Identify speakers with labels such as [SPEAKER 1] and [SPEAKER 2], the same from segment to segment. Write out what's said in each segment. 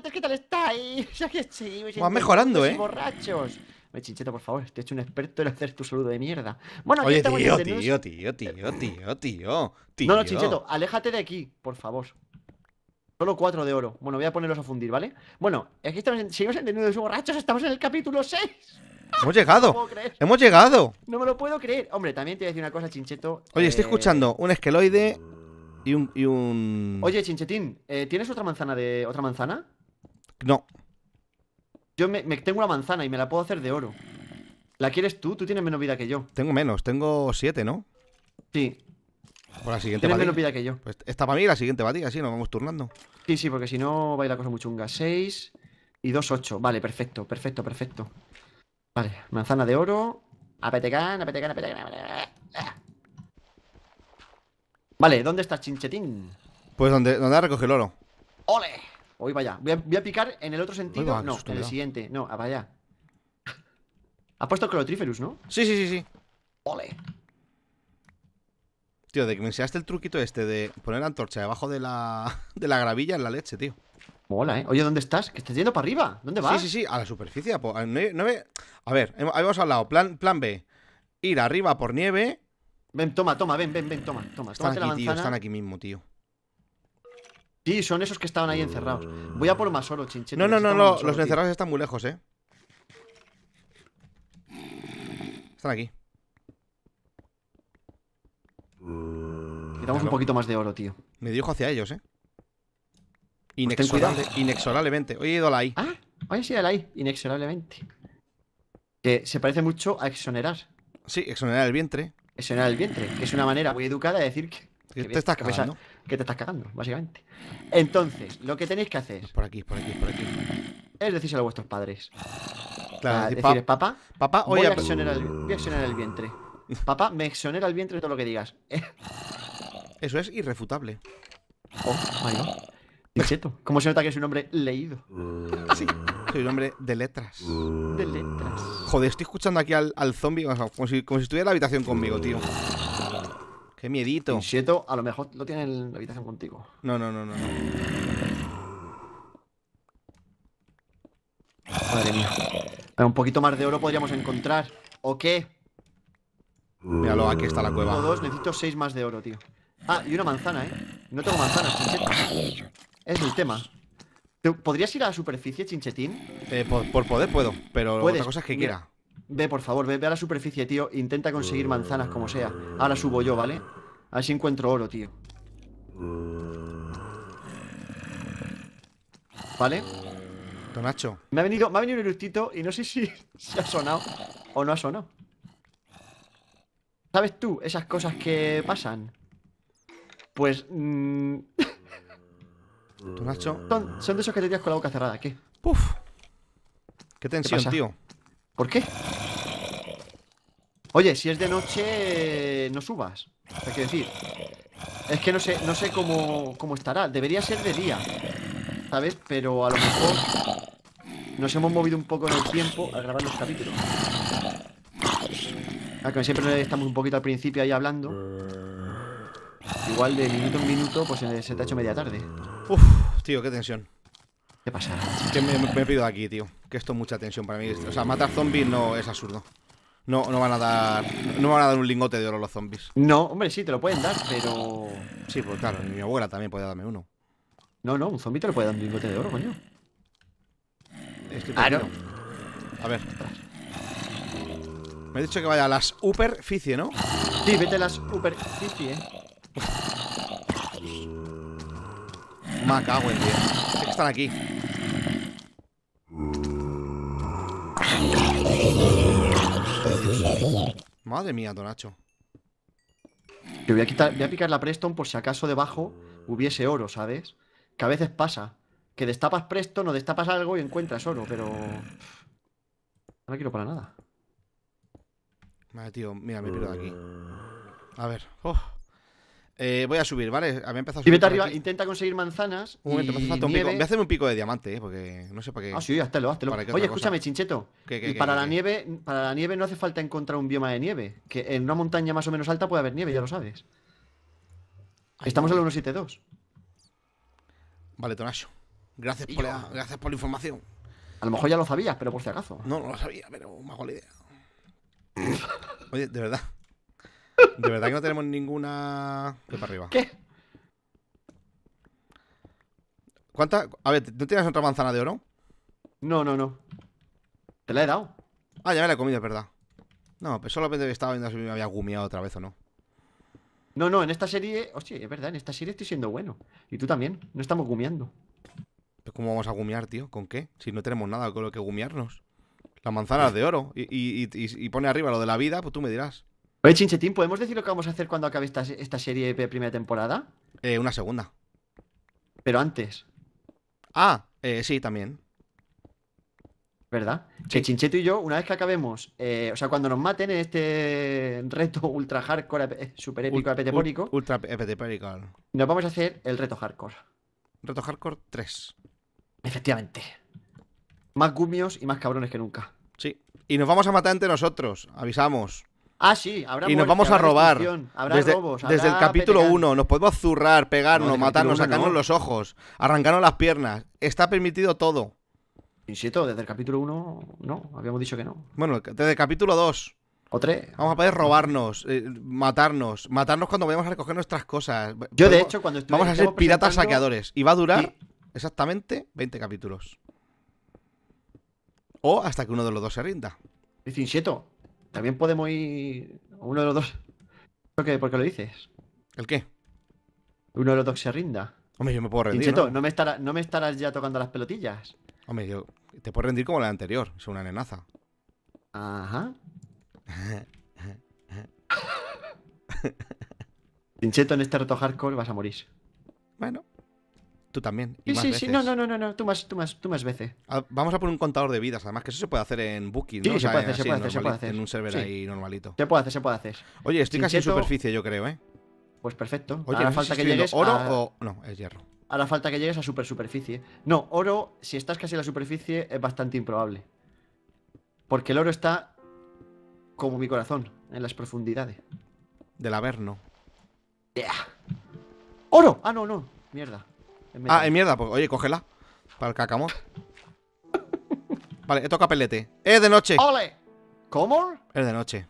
[SPEAKER 1] ¡Y, ¿qué tal estáis? Vas mejorando, pues, ¿eh? Borrachos. Me chincheto, por favor, te he hecho un experto en hacer tu saludo de mierda. Bueno, Oye, tío, tío, tío,
[SPEAKER 2] tío, tío, tío, tío, tío, No, no, chincheto,
[SPEAKER 1] aléjate de aquí, por favor. Solo cuatro de oro. Bueno, voy a ponerlos a fundir, ¿vale? Bueno, aquí estamos, en, seguimos entendiendo de borrachos, estamos en el capítulo 6.
[SPEAKER 2] Hemos llegado. Hemos llegado.
[SPEAKER 1] No me lo puedo creer. Hombre, también te voy a decir una cosa, Chincheto. Oye, estoy eh,
[SPEAKER 2] escuchando un esqueloide y un. Oye,
[SPEAKER 1] Chinchetín, eh, ¿tienes otra manzana de. otra manzana? No. Yo me, tengo una manzana y
[SPEAKER 2] me la puedo hacer de oro. ¿La quieres tú? Tú tienes menos vida que yo. Tengo menos, tengo siete, ¿no? Sí. Pues la siguiente Tienes que yo. Pues esta para mí la siguiente batida, ti, así nos vamos turnando. Sí, sí, porque si no va a ir la cosa muy chunga. 6 y 2, 8. Vale, perfecto, perfecto, perfecto.
[SPEAKER 1] Vale, manzana de oro. Apetecan, apetecan, apetecan, Vale, ¿dónde está Chinchetín?
[SPEAKER 2] Pues donde, donde recogido el oro.
[SPEAKER 1] ¡Ole! Hoy vaya. Voy a, voy a picar en el otro sentido. no, en el siguiente. No, para allá.
[SPEAKER 2] Ha puesto Clotriferus, ¿no? Sí, sí, sí, sí. ¡Ole! Tío, de que me enseñaste el truquito este de poner la antorcha debajo de la, de la gravilla en la leche, tío. Mola, ¿eh? Oye, ¿dónde estás? Que estás yendo para arriba. ¿Dónde vas? Sí, sí, sí, a la superficie. A, no, a ver, habíamos hablado. Plan, plan B: ir arriba por nieve. Ven, toma, toma, ven, ven, ven, toma. toma están aquí, tío, están aquí mismo, tío. Sí, son
[SPEAKER 1] esos que estaban ahí encerrados. Voy a por más oro, chinche. No, no, no, no. los encerrados
[SPEAKER 2] están muy lejos, ¿eh? Están aquí. Quitamos un poquito más de oro, tío. Me dirijo hacia ellos, ¿eh? Pues inexorablemente. Hoy he ido a la I. Ah, hoy he a la I, inexorablemente. Que se parece mucho a exonerar. Sí, exonerar el vientre. Exonerar el vientre,
[SPEAKER 1] es una manera muy educada de decir que, te estás cagando. te estás cagando, básicamente. Entonces, lo que tenéis que hacer. Pues por aquí, por aquí, por aquí. Es decírselo a vuestros padres. Claro, ah, decir, papá, papá, voy, a, exonerar el vientre. Papá, me exonera el vientre de todo lo que digas.
[SPEAKER 2] Eso es irrefutable. Oh, ¿Cómo se nota que es un hombre leído? Sí, soy un hombre de letras.
[SPEAKER 1] De letras.
[SPEAKER 2] Joder, estoy escuchando aquí al, al zombie como si, como estuviera en la habitación conmigo, tío. Qué miedito. siento a lo mejor lo tiene en la habitación contigo. No, no, no, no.
[SPEAKER 1] Madre mía. Un poquito más de oro podríamos encontrar. ¿O qué?
[SPEAKER 2] Míralo, aquí está la cueva. dos,
[SPEAKER 1] necesito seis más de oro, tío. Ah, y una manzana, ¿eh? No tengo manzanas, chinchetín. Es el tema. ¿Podrías ir a la superficie, chinchetín?
[SPEAKER 2] Eh, por, poder puedo, pero ¿Puedes? otra cosa que quiera.
[SPEAKER 1] Ve, por favor, ve, a la superficie, tío. Intenta conseguir manzanas como sea. Ahora subo yo, ¿vale? A ver si encuentro oro, tío. ¿Vale? Tonacho. Me ha venido, me un eructito y no sé si, si ha sonado o no ha sonado. ¿Sabes tú esas cosas que pasan? Pues... Mmm...
[SPEAKER 2] ¿Tú, Nacho?
[SPEAKER 1] Son, de esos que te tiras con la boca cerrada, ¿qué? Puf.
[SPEAKER 2] Qué tensión, tío.
[SPEAKER 1] ¿Por qué? Oye, si es de noche, no subas. Hay que decir. Es que no sé, no sé cómo, cómo estará. Debería ser de día. ¿Sabes? Pero a lo mejor nos hemos movido un poco en el tiempo al grabar los capítulos siempre estamos un poquito al principio ahí hablando.
[SPEAKER 2] Igual de minuto en minuto, pues eh, se te ha hecho media tarde. Uf, tío, qué tensión. ¿Qué pasa? Que me, he pido aquí, tío. Que esto es mucha tensión para mí. O sea, matar zombies no es absurdo. No, no van a dar. No van a dar un lingote de oro los zombies. No, hombre, sí, te lo pueden dar, pero. Sí, pues claro, mi abuela también puede darme uno. No, no, un zombie te lo puede dar un lingote de oro, coño. Es que Ah, no. A ver. Me he dicho que vaya a las superficie, ¿no? Sí, vete a las superficie. Me cago en Dios. que están aquí. Madre mía, Donacho.
[SPEAKER 1] Que voy a quitar, voy a picar la Preston por si acaso debajo hubiese oro, ¿sabes? Que a veces pasa. Que destapas Preston o destapas algo y encuentras oro, pero. No
[SPEAKER 2] la quiero para nada. Vale, tío, mira, me pierdo aquí. A ver. Oh. Eh, voy a subir, ¿vale? A mí empezó. a subir. intenta conseguir manzanas. Un momento, Voy a hacerme un pico de diamante, ¿eh? Porque no sé para qué. Ah, sí, háztelo, lo, Oye, escúchame, chincheto. y para la
[SPEAKER 1] nieve, para la nieve no hace falta encontrar un bioma de nieve. Que en una montaña más o menos alta puede haber nieve, ya lo sabes. Estamos en el 172. Vale,
[SPEAKER 2] Tonacho. Gracias por, la, gracias por la información. A lo mejor ya lo sabías, pero por si acaso. No, no lo sabía, pero me hago la idea. Oye, de verdad. De verdad que no tenemos ninguna. ¿Qué para arriba? ¿Qué? A ver, ¿tú tienes otra manzana de oro? No, no, no. Te la he dado. Ah, ya me la he comido, es verdad. No, pues solo estaba viendo si me había gumiado otra vez o no. No, no, en esta serie. Hostia, es verdad, en esta serie estoy siendo bueno. Y tú también. No estamos gumiando. Pues, ¿Cómo vamos a gumiar, tío? ¿Con qué? Si no tenemos nada con lo que gumiarnos manzanas de oro. Y, pone arriba lo de la vida, pues tú me dirás. Oye, Chinchetín, ¿podemos decir lo que vamos a hacer cuando acabe esta, serie de primera temporada? Eh, una segunda. Pero antes.
[SPEAKER 1] Ah, eh, sí, también. ¿Verdad? Que Chincheto y yo, una vez que acabemos, eh, o sea, cuando nos maten en este reto ultra hardcore, eh,
[SPEAKER 2] super épico, epetepórico. Ultra
[SPEAKER 1] Nos vamos a hacer el reto hardcore.
[SPEAKER 2] Reto hardcore 3. Efectivamente. Más gumios y más cabrones que nunca. Y nos vamos a matar entre nosotros, avisamos. Ah, sí, habrá Y nos vamos a robar. Habrá desde, robos, desde el capítulo 1 nos podemos zurrar, pegarnos, matarnos, sacarnos los ojos, arrancarnos las piernas. Está permitido todo. Insisto, desde el capítulo 1 no, habíamos dicho que no. Bueno, desde el capítulo 2. O tres. Vamos a poder robarnos, eh, matarnos, matarnos cuando vayamos a recoger nuestras cosas. Yo, de hecho, cuando estuve Vamos a ser piratas saqueadores. Y va a durar exactamente 20 capítulos o hasta que uno de los dos se rinda. Dice también podemos ir uno de los dos. ¿Por qué, lo dices? ¿El qué? Uno de los dos se rinda. Hombre, yo me puedo rendir. Incheto,
[SPEAKER 1] ¿no? me estarás ya tocando las pelotillas.
[SPEAKER 2] Hombre, yo te puedo rendir como la anterior, es una nenaza. Ajá. Incheto, en este reto hardcore vas a morir. Bueno. Tú también. Y sí, sí, sí. No,
[SPEAKER 1] no, no, no, Tú más, tú más, tú veces.
[SPEAKER 2] Ah, vamos a poner un contador de vidas, además, que eso se puede hacer en Booking, ¿no? Sí, se, puede hacer, se, puede hacer, En un server ahí normalito. Se puede hacer, se puede hacer. Oye, estoy casi en superficie, yo creo, ¿eh? Pues perfecto. Oye, falta que llegues. ¿Oro o.? No, es hierro.
[SPEAKER 1] Ahora falta que llegues a super superficie. No, oro, si estás casi en la superficie, es bastante improbable. Porque el oro está como mi corazón, en las profundidades. Del Averno. ¡Oro! Ah, no, no. Mierda.
[SPEAKER 2] Ah, es mierda. Pues, oye, cógela. Para el cacamot. vale, tocado pelete.
[SPEAKER 1] ¡Es de noche! ¡Ole!
[SPEAKER 2] ¿Cómo? Es de noche.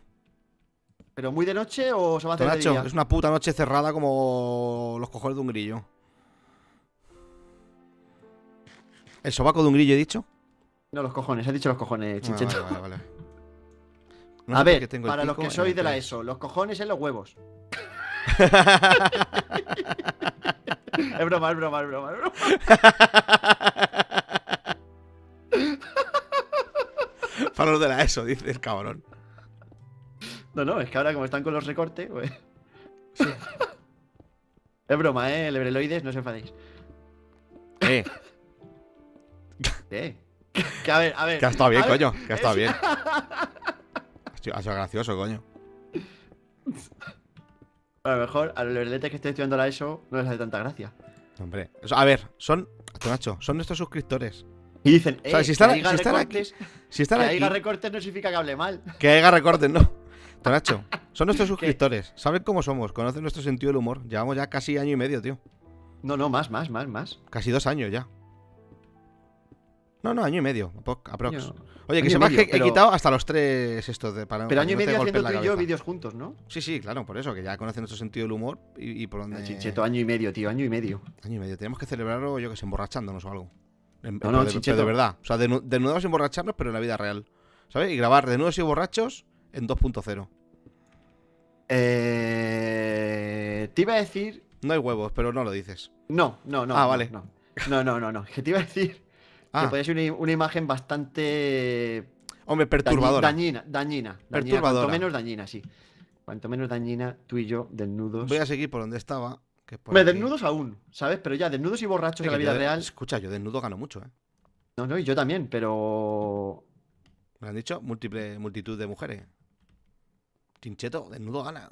[SPEAKER 1] ¿Pero muy de noche o se va a hacer de día? es
[SPEAKER 2] una puta noche cerrada como los cojones de un grillo. ¿El sobaco de un grillo he dicho? No, los cojones, he dicho los cojones, ah, chincheto. vale, vale, vale. a ver, para los que sois de la
[SPEAKER 1] ESO, los cojones en los huevos.
[SPEAKER 2] es broma, es broma, es broma. Es broma. Para de la ESO, dice el cabrón.
[SPEAKER 1] No, no, es que ahora como están con los recortes, pues... Es broma, ¿eh? Lebreloides, no os enfadéis. Eh. Eh. Que a ver, a ver. Que ha estado bien, coño. Que ha estado bien.
[SPEAKER 2] Ha sido gracioso, coño.
[SPEAKER 1] a lo mejor a los que estén estudiando la ESO no les hace tanta gracia. Hombre,
[SPEAKER 2] a ver, son, Tonacho son nuestros suscriptores. Y dicen, eh, si están, que si están aquí, si están que haya
[SPEAKER 1] recortes no significa que hable mal.
[SPEAKER 2] Que haya recortes, no. Tonacho, son nuestros suscriptores, saben cómo somos, conocen nuestro sentido del humor. Llevamos ya casi año y medio, tío. No, no, más, más, más, más. Casi dos años ya. No, no, año y medio, aprox. Oye, que se que he quitado hasta los tres estos de para Pero año y medio haciendo tú y vídeos juntos, ¿no? Sí, sí, claro, por eso, que ya conocen nuestro sentido del humor y, por donde. Chincheto, año y medio, tío, año y medio. Año y medio, tenemos que celebrarlo, yo que sé, emborrachándonos o algo. no, no, de, de, verdad. O sea, de, nuevo emborracharnos, pero en la vida real. ¿Sabes? Y grabar de nuevo y borrachos en 2.0. Eh, te iba a decir. No hay huevos, pero no lo dices. No, no, no. Ah, vale. No,
[SPEAKER 1] no, no, no. no. Que te iba a decir que ah. ser una, imagen bastante. Hombre, perturbadora. Dañina, dañina. Cuanto menos dañina, sí. Cuanto menos dañina, tú y yo,
[SPEAKER 2] desnudos. Voy a seguir
[SPEAKER 1] por donde estaba. Que desnudos aún, ¿sabes? Pero ya, desnudos y borrachos en la vida real.
[SPEAKER 2] Escucha, yo desnudo gano mucho, ¿eh? No, no, y yo también, pero. Me han dicho múltiple multitud de mujeres. Tincheto, desnudo gana.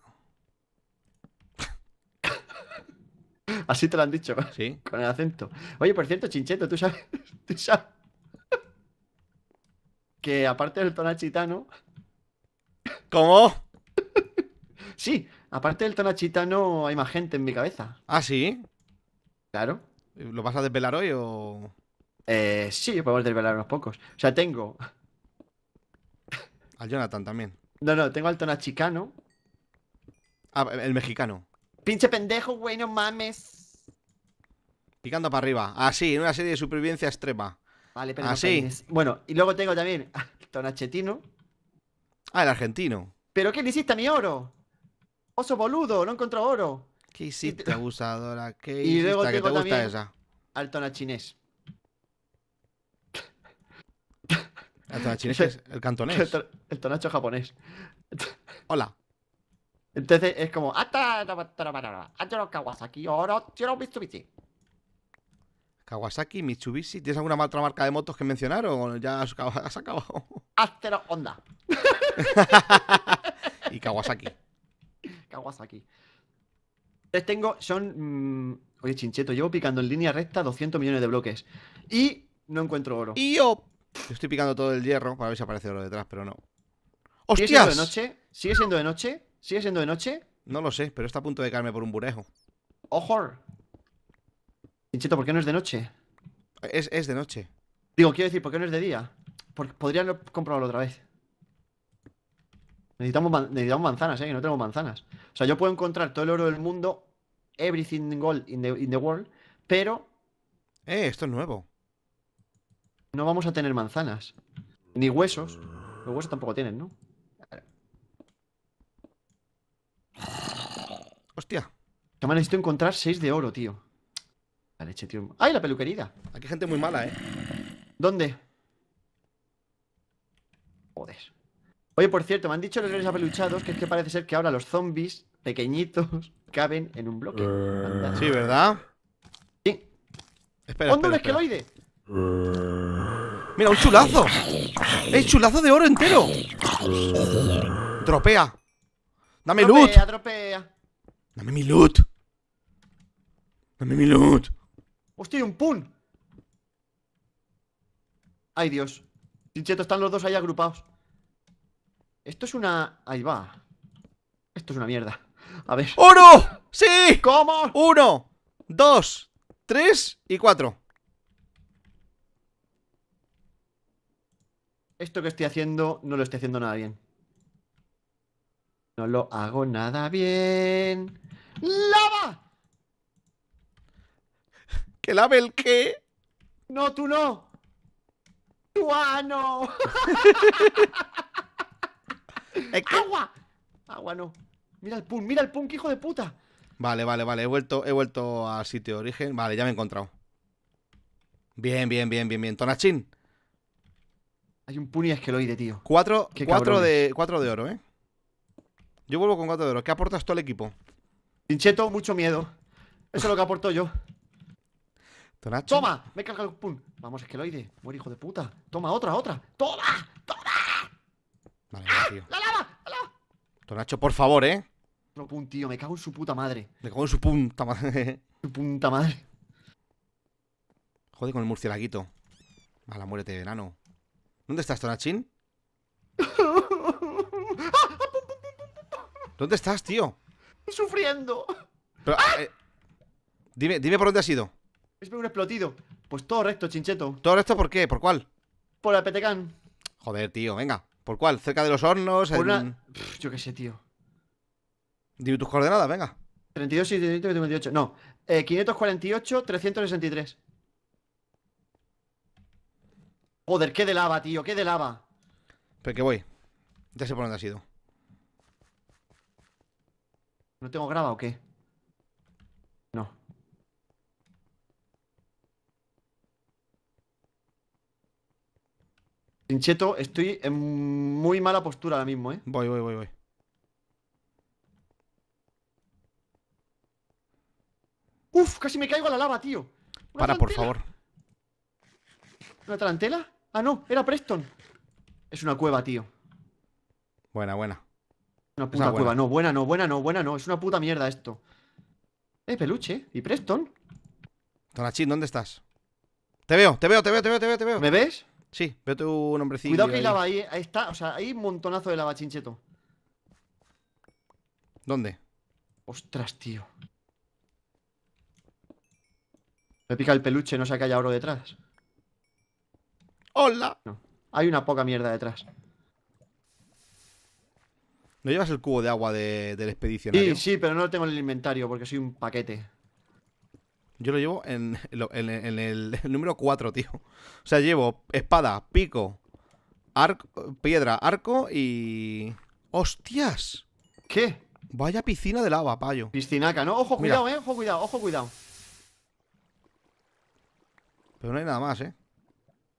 [SPEAKER 2] Así te lo han dicho. Sí. Con el acento. Oye, por
[SPEAKER 1] cierto, Chincheto, tú sabes. ¿Tú sabes? que aparte del tonachitano. ¿Cómo? sí, aparte del tonachitano hay más gente en mi cabeza. Ah, sí. Claro. ¿Lo vas a desvelar hoy o.? Eh, sí, podemos desvelar unos pocos. O sea, tengo.
[SPEAKER 2] Al Jonathan también. No, no, tengo al tonachicano. Ah, el mexicano. Pinche pendejo, bueno, mames picando para arriba. Así, en una serie de supervivencia extrema. Vale, pero Así. No bueno, y luego tengo también Tonachetino. Ah, el argentino.
[SPEAKER 1] ¿Pero qué le hiciste mi oro? Oso boludo, no
[SPEAKER 2] encontró oro. ¿Qué hiciste, te... abusadora? ¿Qué y Luego ¿Qué te gusta también esa?
[SPEAKER 1] Al tonachinés.
[SPEAKER 2] ¿El ¿El cantonés?
[SPEAKER 1] El, tonacho japonés. Hola. Entonces es como. hasta, ¡Ata! ¡Ata! hasta, ¡Ata! ¡Ata! hasta, ¡Ata! ¡Ata! hasta, ¡Ata! ¡Ata! hasta, ¡Ata! ¡Ata! hasta, ¡Ata! ¡Ata! hasta, ¡Ata! ¡Ata! hasta, ¡Ata! ¡Ata! hasta, ¡Ata! ¡Ata! hasta, ¡Ata! ¡Ata! ¡Ata! hasta, ¡Ata! ¡Ata! ¡Ata! hasta, ¡Ata! ¡Ata! ¡Ata! ¡Ata! ¡Ata! ¡Ata! ¡Ata! ¡Ata! ¡Ata! ¡Ata! ¡Ata! ¡Ata! ¡Ata! ¡Ata! ¡Ata! ¡Ata! ¡Ata! ¡Ata
[SPEAKER 2] Kawasaki, Mitsubishi. ¿Tienes alguna otra marca de motos que mencionar o ya has, has acabado? Astero Honda. y Kawasaki.
[SPEAKER 1] Kawasaki. Les tengo, son. Mm, oye, chincheto, llevo picando en línea recta 200 millones de
[SPEAKER 2] bloques. Y no encuentro oro. Y yo. estoy picando todo el hierro para ver si aparece oro detrás, pero no.
[SPEAKER 1] ¡Hostias! ¿Sigue siendo de
[SPEAKER 2] noche? ¿Sigue siendo de noche? ¿Sigue siendo de noche? No lo sé, pero está a punto de caerme por un burejo. ¡Ojo! Pinchito, ¿por qué no es de noche? Es, de noche. Digo, quiero decir, ¿por qué no es de día? Porque podrían comprobarlo otra vez.
[SPEAKER 1] Necesitamos, necesitamos manzanas, ¿eh? Que no tenemos manzanas. O sea, yo puedo encontrar todo el oro del mundo, everything gold in the, world, pero... Eh, esto es nuevo. No vamos a tener manzanas. Ni huesos. Los huesos tampoco tienen, ¿no? Hostia. Toma, necesito encontrar 6 de oro, tío leche, tío. ¡Ay, la peluquería! Aquí hay gente muy mala, ¿eh? ¿Dónde? Joder. Oye, por cierto, me han dicho los reyes apeluchados que es que parece ser que ahora los zombies pequeñitos caben en un bloque.
[SPEAKER 2] Eh. Sí,
[SPEAKER 1] ¿verdad? Sí. Espera, espera, un espera. Eh. Mira, un chulazo. ¡Es chulazo de oro
[SPEAKER 2] entero! Tropea. Dame tropea, loot.
[SPEAKER 1] Tropea.
[SPEAKER 2] Dame mi loot. Dame mi loot.
[SPEAKER 1] ¡Hostia, un pun! ¡Ay, Dios! Tincheto, están los dos ahí agrupados. Esto es una... Ahí va. Esto es una mierda. A ver. ¡Uno! ¡Sí! ¿Cómo? Uno, dos, tres y cuatro. Esto que estoy haciendo no lo estoy haciendo nada bien. No lo hago nada bien.
[SPEAKER 2] ¡Lava! ¿Que lave el qué? No, tú no. Tu ah,
[SPEAKER 1] ¡Agua! Agua no. Mira el pun, mira el pun, hijo de
[SPEAKER 2] puta. Vale, vale, vale. He vuelto, he vuelto al sitio de origen. Vale, ya me he encontrado. Bien, bien, bien, bien, bien. Tonachín. Hay un puni de tío. Cuatro, cuatro, de, cuatro de oro, ¿eh? Yo vuelvo con cuatro de oro. ¿Qué aportas tú al equipo? Pincheto, mucho miedo. Eso es lo que aporto yo. Tonacho. ¡Toma!
[SPEAKER 1] ¡Me en el pum! Vamos, esqueloide. ¡Muere, hijo de puta. ¡Toma, otra, otra! ¡Toma! ¡Toma!
[SPEAKER 2] Vale, ¡Ah! tío. ¡La lava! Tonacho, por favor, ¿eh?
[SPEAKER 1] No, pum, tío. Me cago en su
[SPEAKER 2] puta madre. Me cago en su puta madre. su puta madre. Jode con el murcielaguito. Mala, muérete, enano. ¿Dónde estás, Tonachín? ¿Dónde estás, tío?
[SPEAKER 1] Sufriendo.
[SPEAKER 2] ¡Ah! Eh, dime, dime por dónde has ido.
[SPEAKER 1] Es un explotido Pues todo recto, chincheto. ¿Todo recto por qué? ¿Por cuál? Por la Petecán.
[SPEAKER 2] Joder, tío, venga. ¿Por cuál? ¿Cerca de los hornos? Por una... yo qué sé, tío. Dime tus coordenadas, venga.
[SPEAKER 1] 32, No. 548, eh, 363. Joder, qué de lava, tío, qué de lava.
[SPEAKER 2] Pero que voy. Ya sé por dónde ha sido. ¿No
[SPEAKER 1] tengo grava o qué? Pincheto, estoy en muy mala postura ahora mismo, ¿eh? Voy, voy, voy, voy. Uf, casi me caigo a la lava, tío. Para, por favor. ¿Una tarantela? Ah, no, era Preston. Es una cueva, tío.
[SPEAKER 2] Buena, buena. Una puta cueva, no,
[SPEAKER 1] buena, no, buena, no, buena, no. Es una puta mierda
[SPEAKER 2] esto. Eh, peluche. ¿Y Preston? Tonachín, ¿dónde estás? Te veo, te veo, te veo, te veo, te veo, te veo. ¿Me ves? Sí, veo tu nombrecito Cuidado que hay lava
[SPEAKER 1] ahí, ahí está, o sea, hay un montonazo de lava, chincheto. ¿Dónde? Ostras, tío. Me pica el peluche, no sé que haya oro detrás. ¡Hola! hay una poca mierda detrás.
[SPEAKER 2] ¿No llevas el cubo de agua de, del expedición? Sí, sí, pero no lo tengo en el inventario porque soy un paquete. Yo lo llevo en, el número 4, tío. O sea, llevo espada, pico, arco, piedra, arco y... ¡Hostias! ¿Qué? Vaya piscina de lava, payo. Piscinaca, ¿no? Ojo, cuidado,
[SPEAKER 1] eh. Ojo, cuidado, ojo, cuidado. Pero no hay nada más, eh.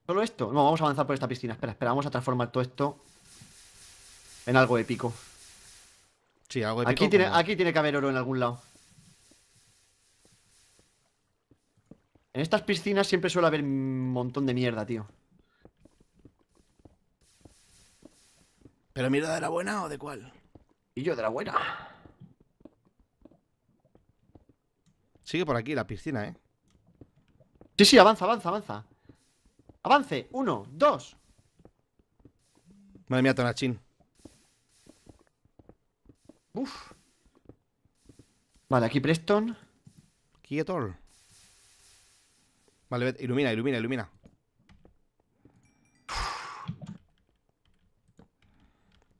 [SPEAKER 1] ¿Solo esto? No, vamos a avanzar por esta piscina. Espera, espera, vamos a transformar todo esto en algo épico. Sí, algo épico. Aquí tiene, aquí tiene que haber oro en algún lado. En estas piscinas siempre suele haber un montón de mierda, tío.
[SPEAKER 2] ¿Pero mierda de la buena o de cuál? Y yo de la buena. Sigue por aquí la piscina, ¿eh? Sí, sí, avanza, avanza, avanza. Avance, uno, dos. Madre mía, Tonachín. Uf. Vale, aquí Preston. Quietor. Vale, ilumina, ilumina, ilumina.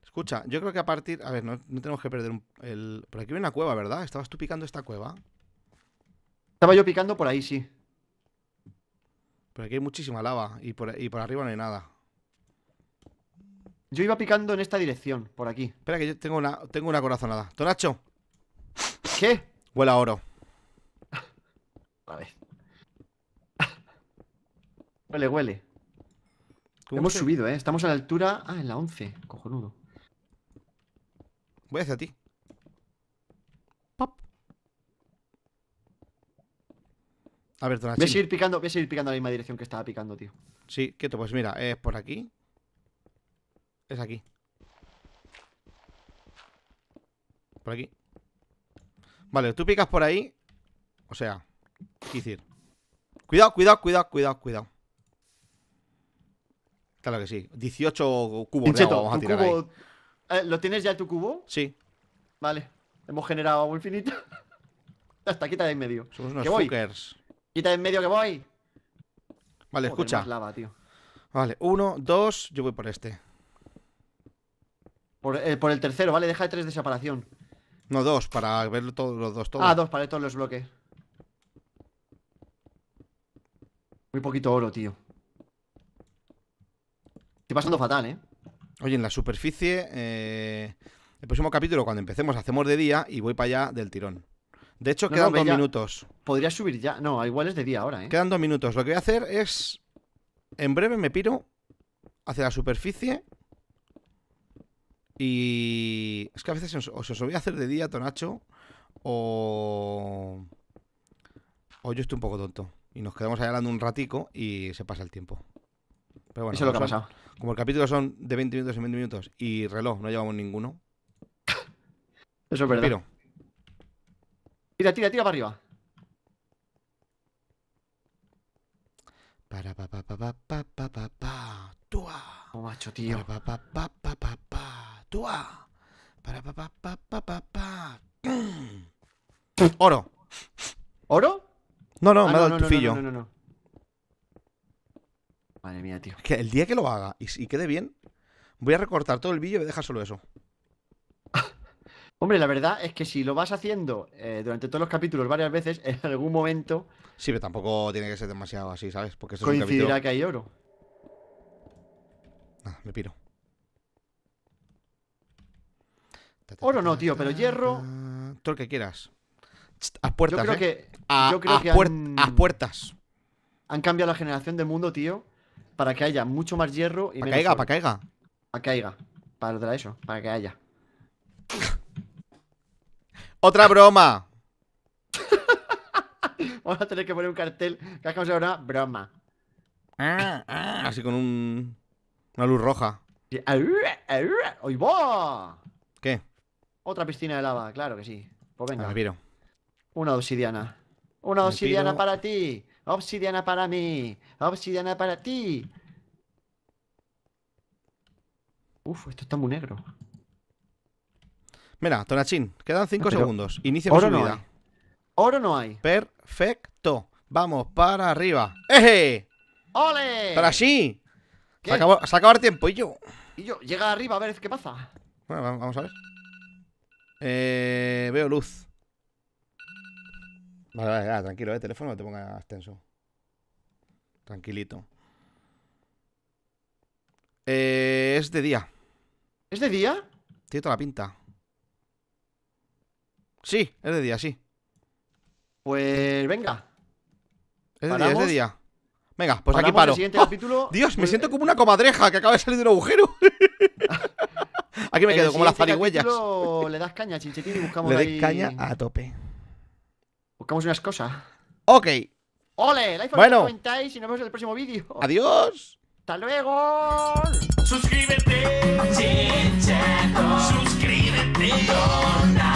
[SPEAKER 2] Escucha, yo creo que a partir... A ver, no, tenemos que perder un, el... Por aquí hay una cueva, ¿verdad? ¿Estabas tú picando esta cueva? Estaba yo picando por ahí, sí. Por aquí hay muchísima lava y por, y por arriba no hay nada. Yo iba picando en esta dirección, por aquí. Espera que yo tengo una, tengo una corazonada. Tonacho. ¿Qué? Huela oro.
[SPEAKER 1] A ver. Huele, huele. Hemos subido, ¿eh? Estamos a la altura... Ah, en la 11. Cojonudo. Voy hacia ti.
[SPEAKER 2] A ver, Voy a seguir
[SPEAKER 1] picando, voy a seguir picando
[SPEAKER 2] En la misma dirección que estaba picando, tío. Sí, quieto. Pues mira, es por aquí. Es aquí. Por aquí. Vale, tú picas por ahí. O sea, ¿qué decir? Cuidado, cuidado, cuidado, cuidado, cuidado. Claro que sí. 18 cubos
[SPEAKER 1] eh, ¿Lo tienes ya tu cubo? Sí. Vale. Hemos generado agua infinita. Hasta quita de
[SPEAKER 2] en medio. Somos unos fuckers.
[SPEAKER 1] Quita de en medio que voy. Vale, escucha.
[SPEAKER 2] Vale, uno, dos. Yo voy por este. Eh, por, el tercero, ¿vale? Deja de tres de separación. No, dos, para ver todos
[SPEAKER 1] los dos todos. Ah, dos para todos los bloques.
[SPEAKER 2] Muy poquito oro, tío. Estoy pasando fatal, ¿eh? Oye, en la superficie, eh, el próximo capítulo, cuando empecemos, hacemos de día y voy para allá del tirón. De hecho, quedan dos minutos. Podría subir ya. No, igual es de día ahora, ¿eh? Quedan dos minutos. Lo que voy a hacer es. En breve me piro hacia la superficie. Y. Es que a veces os, os, voy a hacer de día, Tonacho. O. O yo estoy un poco tonto. Y nos quedamos ahí hablando un ratico y se pasa el tiempo. Pero bueno, Eso es lo que ha pasado. Como el capítulo son de 20 minutos en 20 minutos y reloj, no llevamos ninguno.
[SPEAKER 1] Eso es verdad. Tira, tira, tira para arriba.
[SPEAKER 2] Para pa pa pa pa pa pa pa pa macho, tío. Para pa pa pa pa pa pa pa pa pa pa pa. Oro. ¿Oro? No, no, me ha dado el tufillo. no, no, no. Madre mía, tío. el día que lo haga y, quede bien, voy a recortar todo el vídeo y dejar solo eso. Hombre, la verdad es que si lo vas haciendo eh, durante todos los capítulos varias veces, en algún momento. Sí, pero tampoco tiene que ser demasiado así, ¿sabes? Porque eso coincidirá es un que hay oro. Ah, me piro. oro no, tío, pero hierro. Todo lo que quieras. A puertas. Yo creo ¿eh? que. a puertas. Han cambiado
[SPEAKER 1] la generación del mundo, tío para que haya mucho más hierro y para caiga, para caiga. Para caiga. Para eso, para que haya. ¡Otra broma! Vamos a tener que poner un cartel que has causado una broma.
[SPEAKER 2] Ah, ah, así con un, una luz roja. ¡Ahí
[SPEAKER 1] va! ¡oh! ¿Qué? Otra piscina de lava, claro que sí. Pues venga. Una obsidiana. Una obsidiana para ti. Obsidiana para mí. Obsidiana para ti. Uf, esto está muy negro.
[SPEAKER 2] Mira, Tonachín, quedan 5 ah, segundos. Inicia oro No Oro no hay. Perfecto. Vamos para arriba. ¡Eje! ¡Ole! ¡Tonachín! Se acabó, se acabó el tiempo y yo.
[SPEAKER 1] Y yo, llega arriba a ver qué pasa.
[SPEAKER 2] Bueno, vamos a ver. Eh, veo luz tranquilo, eh, teléfono, no te pongas tenso. Tranquilito. Eh, es de día. ¿Es de día? Tiene toda la pinta. Sí, es de día, sí. Pues venga. Es de día, es de día. Venga, pues aquí paro. ¡Ah! Dios, me pues, siento eh, como una comadreja que acaba de salir de un agujero. aquí me quedo, como las farigüellas Le
[SPEAKER 1] das caña, chinchetín, y buscamos Le das caña a tope. Buscamos unas cosas. Ok.
[SPEAKER 2] ¡Ole! Like, bueno.
[SPEAKER 1] comentáis y nos vemos en el próximo vídeo. ¡Adiós! ¡Hasta luego! ¡Suscríbete! Suscríbete.